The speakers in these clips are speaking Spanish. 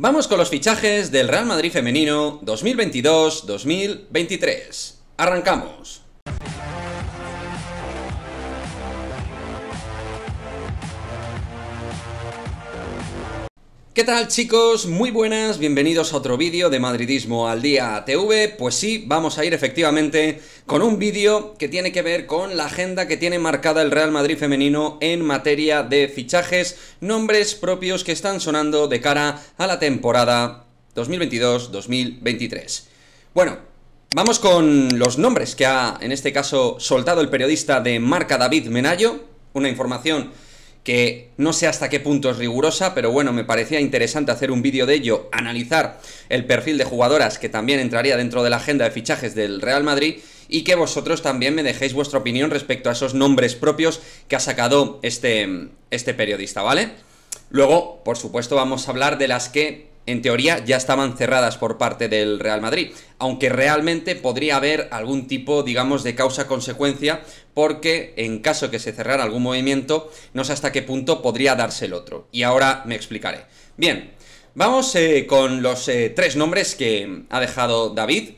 Vamos con los fichajes del Real Madrid femenino 2022-2023. Arrancamos. ¿Qué tal chicos? Muy buenas, bienvenidos a otro vídeo de Madridismo al Día TV. Pues sí, vamos a ir efectivamente con un vídeo que tiene que ver con la agenda que tiene marcada el Real Madrid femenino en materia de fichajes, nombres propios que están sonando de cara a la temporada 2022-2023. Bueno, vamos con los nombres que ha en este caso soltado el periodista de Marca David Menayo, una información que no sé hasta qué punto es rigurosa, pero bueno, me parecía interesante hacer un vídeo de ello, analizar el perfil de jugadoras que también entraría dentro de la agenda de fichajes del Real Madrid y que vosotros también me dejéis vuestra opinión respecto a esos nombres propios que ha sacado este, este periodista, ¿vale? Luego, por supuesto, vamos a hablar de las que en teoría ya estaban cerradas por parte del Real Madrid, aunque realmente podría haber algún tipo, digamos, de causa-consecuencia, porque en caso que se cerrara algún movimiento, no sé hasta qué punto podría darse el otro. Y ahora me explicaré. Bien, vamos eh, con los eh, tres nombres que ha dejado David,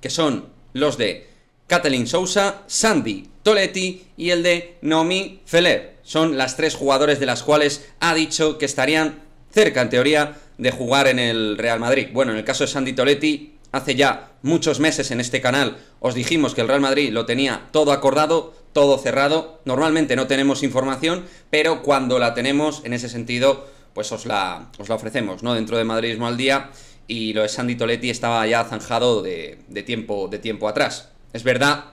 que son los de Kathleen Sousa, Sandy Toletti y el de Nomi Feller. Son las tres jugadores de las cuales ha dicho que estarían cerca, en teoría, de jugar en el Real Madrid. Bueno, en el caso de Sandy Toletti, hace ya muchos meses en este canal os dijimos que el Real Madrid lo tenía todo acordado, todo cerrado. Normalmente no tenemos información, pero cuando la tenemos, en ese sentido, pues os la, os la ofrecemos, ¿no? Dentro de Madridismo al día. Y lo de Sandy Toletti estaba ya zanjado de, de tiempo, de tiempo atrás. Es verdad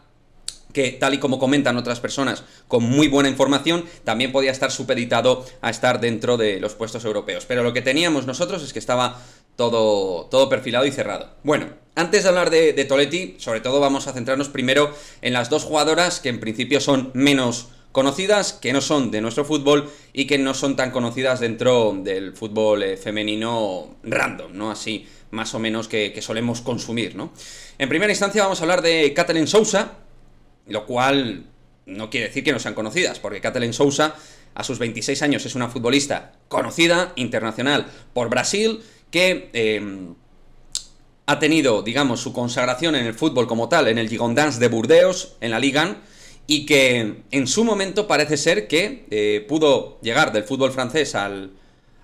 que tal y como comentan otras personas con muy buena información, también podía estar supeditado a estar dentro de los puestos europeos. Pero lo que teníamos nosotros es que estaba todo, todo perfilado y cerrado. Bueno, antes de hablar de, Toletti, sobre todo vamos a centrarnos primero en las dos jugadoras que en principio son menos conocidas, que no son de nuestro fútbol y que no son tan conocidas dentro del fútbol eh, femenino random, ¿no? Así más o menos que, solemos consumir, ¿no? En primera instancia vamos a hablar de Catherine Sousa, lo cual no quiere decir que no sean conocidas, porque Kathleen Sousa a sus 26 años es una futbolista conocida, internacional, por Brasil, que em, ha tenido, digamos, su consagración en el fútbol como tal, en el Gigondance de Burdeos, en la Liga, y que en su momento parece ser que eh, pudo llegar del fútbol francés al,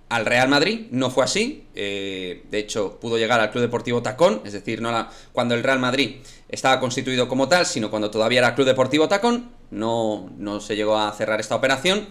al Real Madrid no fue así, eh, de hecho pudo llegar al Club Deportivo Tacón, es decir, no la, cuando el Real Madrid estaba constituido como tal, sino cuando todavía era Club Deportivo Tacón, no, no se llegó a cerrar esta operación.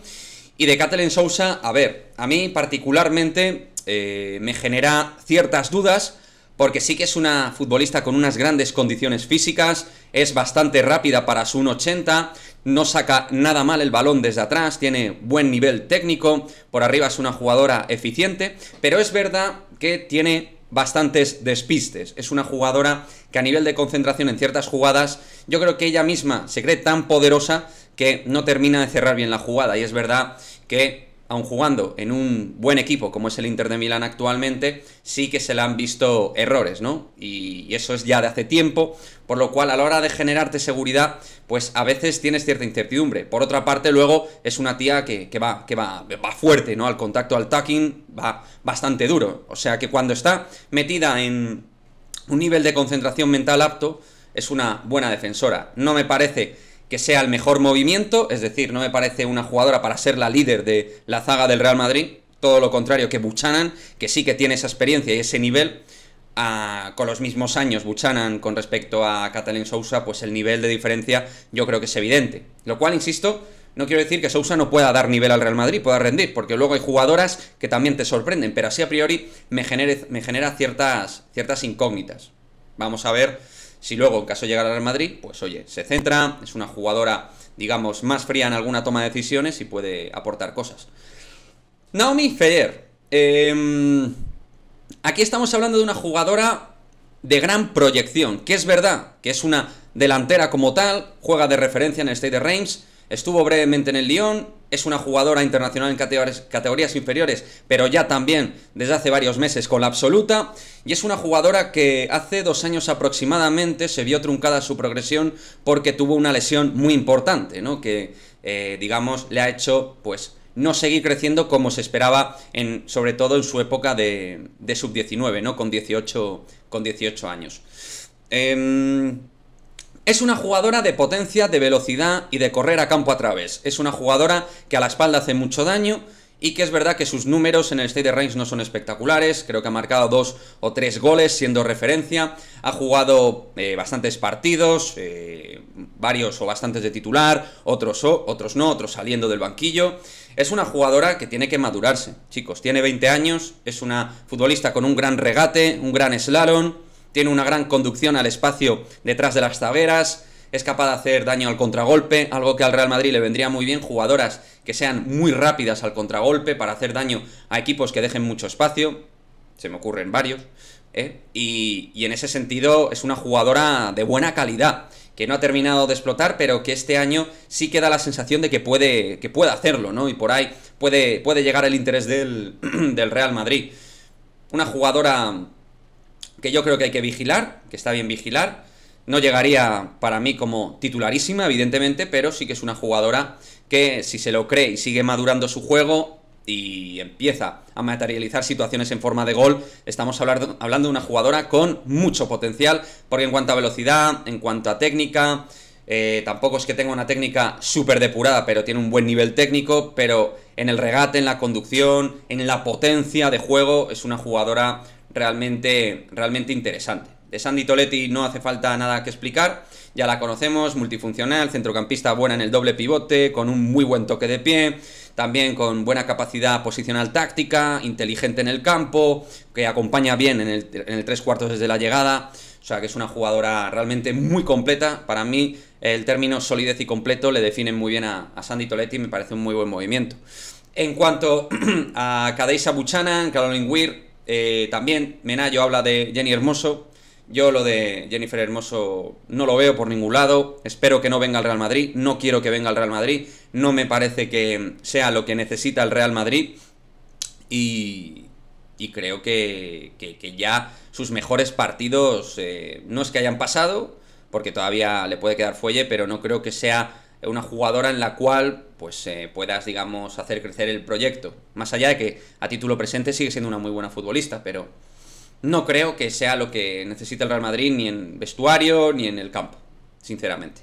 Y de Catalan Sousa, a ver, a mí particularmente eh, me genera ciertas dudas, porque sí que es una futbolista con unas grandes condiciones físicas, es bastante rápida para su 1,80, no saca nada mal el balón desde atrás, tiene buen nivel técnico, por arriba es una jugadora eficiente, pero es verdad que tiene bastantes despistes. Es una jugadora que a nivel de concentración en ciertas jugadas, yo creo que ella misma se cree tan poderosa que no termina de cerrar bien la jugada. Y es verdad que aun jugando en un buen equipo como es el Inter de Milán actualmente, sí que se le han visto errores, ¿no? Y eso es ya de hace tiempo, por lo cual a la hora de generarte seguridad, pues a veces tienes cierta incertidumbre. Por otra parte, luego es una tía que, que va, que va, va fuerte, ¿no? Al contacto, al tacking, va bastante duro. O sea que cuando está metida en un nivel de concentración mental apto, es una buena defensora. No me parece que sea el mejor movimiento, es decir, no me parece una jugadora para ser la líder de la zaga del Real Madrid, todo lo contrario que Buchanan, que sí que tiene esa experiencia y ese nivel, ah, con los mismos años Buchanan con respecto a catalina Sousa, pues el nivel de diferencia yo creo que es evidente. Lo cual, insisto, no quiero decir que Sousa no pueda dar nivel al Real Madrid, pueda rendir, porque luego hay jugadoras que también te sorprenden, pero así a priori me, genera ciertas incógnitas. Vamos a ver si luego, en caso de llegar al Madrid, pues oye, se centra, es una jugadora, digamos, más fría en alguna toma de decisiones y puede aportar cosas. Naomi Ferrer. Em, aquí estamos hablando de una jugadora de gran proyección, que es verdad, que es una delantera como tal, juega de referencia en el State of Reims, Estuvo brevemente en el Lyon, es una jugadora internacional en categorías, inferiores, pero ya también desde hace varios meses con la absoluta, y es una jugadora que hace dos años aproximadamente se vio truncada su progresión porque tuvo una lesión muy importante, ¿no? Que, eh, digamos, le ha hecho, pues, no seguir creciendo como se esperaba, en, sobre todo en su época de, sub-19, ¿no? Con 18, con 18 años. Em, es una jugadora de potencia, de velocidad y de correr a campo a través. Es una jugadora que a la espalda hace mucho daño y que es verdad que sus números en el State of Range no son espectaculares, creo que ha marcado dos o tres goles siendo referencia, ha jugado eh, bastantes partidos, eh, varios o bastantes de titular, otros, o, otros no, otros saliendo del banquillo. Es una jugadora que tiene que madurarse, chicos, tiene 20 años, es una futbolista con un gran regate, un gran slalom, tiene una gran conducción al espacio detrás de las zagueras, es capaz de hacer daño al contragolpe, algo que al Real Madrid le vendría muy bien, jugadoras que sean muy rápidas al contragolpe para hacer daño a equipos que dejen mucho espacio, se me ocurren varios, ¿eh? y, en ese sentido es una jugadora de buena calidad, que no ha terminado de explotar, pero que este año sí que da la sensación de que puede, que pueda hacerlo, ¿no? Y por ahí puede, puede llegar el interés del, del Real Madrid. Una jugadora que yo creo que hay que vigilar, que está bien vigilar. No llegaría para mí como titularísima, evidentemente, pero sí que es una jugadora que si se lo cree y sigue madurando su juego y empieza a materializar situaciones en forma de gol, estamos hablando, de una jugadora con mucho potencial, porque en cuanto a velocidad, en cuanto a técnica, eh, tampoco es que tenga una técnica súper depurada, pero tiene un buen nivel técnico, pero en el regate, en la conducción, en la potencia de juego, es una jugadora realmente, realmente interesante. De Sandy Toletti no hace falta nada que explicar, ya la conocemos, multifuncional, centrocampista buena en el doble pivote, con un muy buen toque de pie, también con buena capacidad posicional táctica, inteligente en el campo, que acompaña bien en el, en tres cuartos desde la llegada, o sea que es una jugadora realmente muy completa, para mí el término solidez y completo le definen muy bien a, Sandy Toletti, me parece un muy buen movimiento. En cuanto a Cadeisa Buchanan, Caroline Weir, eh, también Menayo habla de Jenny Hermoso. Yo lo de Jennifer Hermoso no lo veo por ningún lado. Espero que no venga al Real Madrid. No quiero que venga al Real Madrid. No me parece que sea lo que necesita el Real Madrid. Y, creo que, ya sus mejores partidos eh, no es que hayan pasado, porque todavía le puede quedar fuelle, pero no creo que sea una jugadora en la cual pues eh, puedas, digamos, hacer crecer el proyecto. Más allá de que a título presente sigue siendo una muy buena futbolista, pero no creo que sea lo que necesita el Real Madrid ni en vestuario ni en el campo, sinceramente.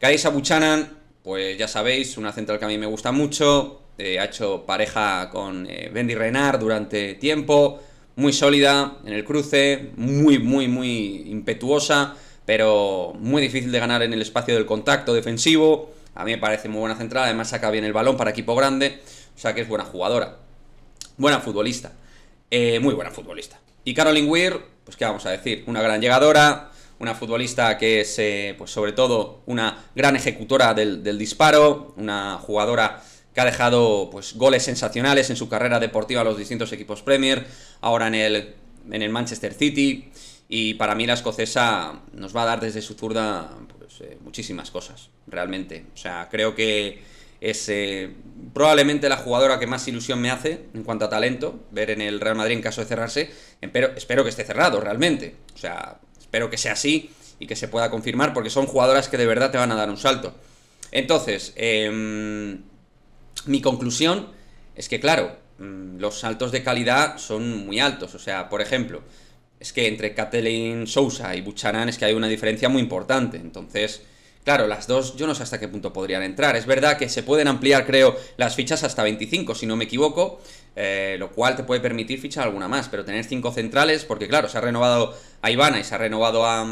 Kaisa Buchanan, pues ya sabéis, una central que a mí me gusta mucho, eh, ha hecho pareja con eh, Bendy Renard durante tiempo, muy sólida en el cruce, muy, muy, muy impetuosa pero muy difícil de ganar en el espacio del contacto defensivo. A mí me parece muy buena central, además saca bien el balón para equipo grande, o sea que es buena jugadora. Buena futbolista, eh, muy buena futbolista. Y Caroline Weir, pues qué vamos a decir, una gran llegadora, una futbolista que es, eh, pues sobre todo, una gran ejecutora del, disparo, una jugadora que ha dejado pues goles sensacionales en su carrera deportiva a los distintos equipos Premier, ahora en el, en el Manchester City, y para mí la escocesa nos va a dar desde su zurda pues, eh, muchísimas cosas, realmente. O sea, creo que es eh, probablemente la jugadora que más ilusión me hace en cuanto a talento, ver en el Real Madrid en caso de cerrarse. Pero espero que esté cerrado, realmente. O sea, espero que sea así y que se pueda confirmar, porque son jugadoras que de verdad te van a dar un salto. Entonces, em, mi conclusión es que, claro, mm, los saltos de calidad son muy altos. O sea, por ejemplo, es que entre Kathleen Sousa y Buchanan es que hay una diferencia muy importante. Entonces, claro, las dos yo no sé hasta qué punto podrían entrar. Es verdad que se pueden ampliar, creo, las fichas hasta 25, si no me equivoco, eh, lo cual te puede permitir fichar alguna más, pero tener cinco centrales, porque claro, se ha renovado a Ivana y se ha renovado a...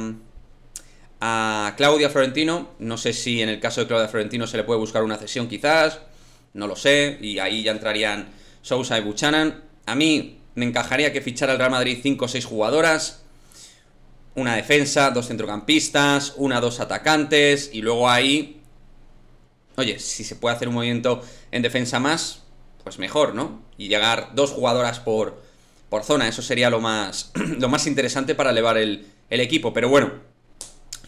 A Claudia Florentino, no sé si en el caso de Claudia Florentino se le puede buscar una cesión quizás, no lo sé, y ahí ya entrarían Sousa y Buchanan. A mí, me encajaría que fichara el Real Madrid 5 o 6 jugadoras. Una defensa, dos centrocampistas, una, dos atacantes. Y luego ahí. Oye, si se puede hacer un movimiento en defensa más, pues mejor, ¿no? Y llegar dos jugadoras por, por zona. Eso sería lo más, lo más interesante para elevar el, equipo. Pero bueno,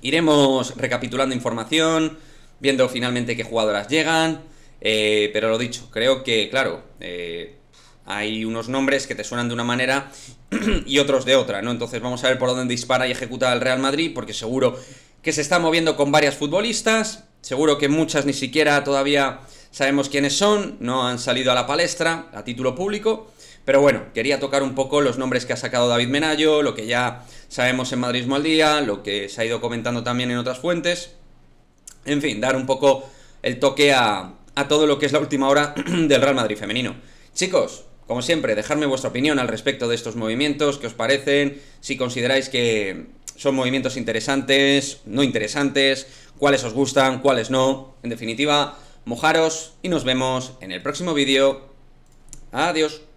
iremos recapitulando información, viendo finalmente qué jugadoras llegan. Eh, pero lo dicho, creo que, claro, eh, hay unos nombres que te suenan de una manera y otros de otra, ¿no? Entonces vamos a ver por dónde dispara y ejecuta el Real Madrid, porque seguro que se está moviendo con varias futbolistas, seguro que muchas ni siquiera todavía sabemos quiénes son, no han salido a la palestra a título público, pero bueno, quería tocar un poco los nombres que ha sacado David Menayo, lo que ya sabemos en Madridismo al día, lo que se ha ido comentando también en otras fuentes, en fin, dar un poco el toque a, a todo lo que es la última hora del Real Madrid femenino. Chicos, como siempre, dejadme vuestra opinión al respecto de estos movimientos, qué os parecen, si consideráis que son movimientos interesantes, no interesantes, cuáles os gustan, cuáles no. En definitiva, mojaros y nos vemos en el próximo vídeo. Adiós.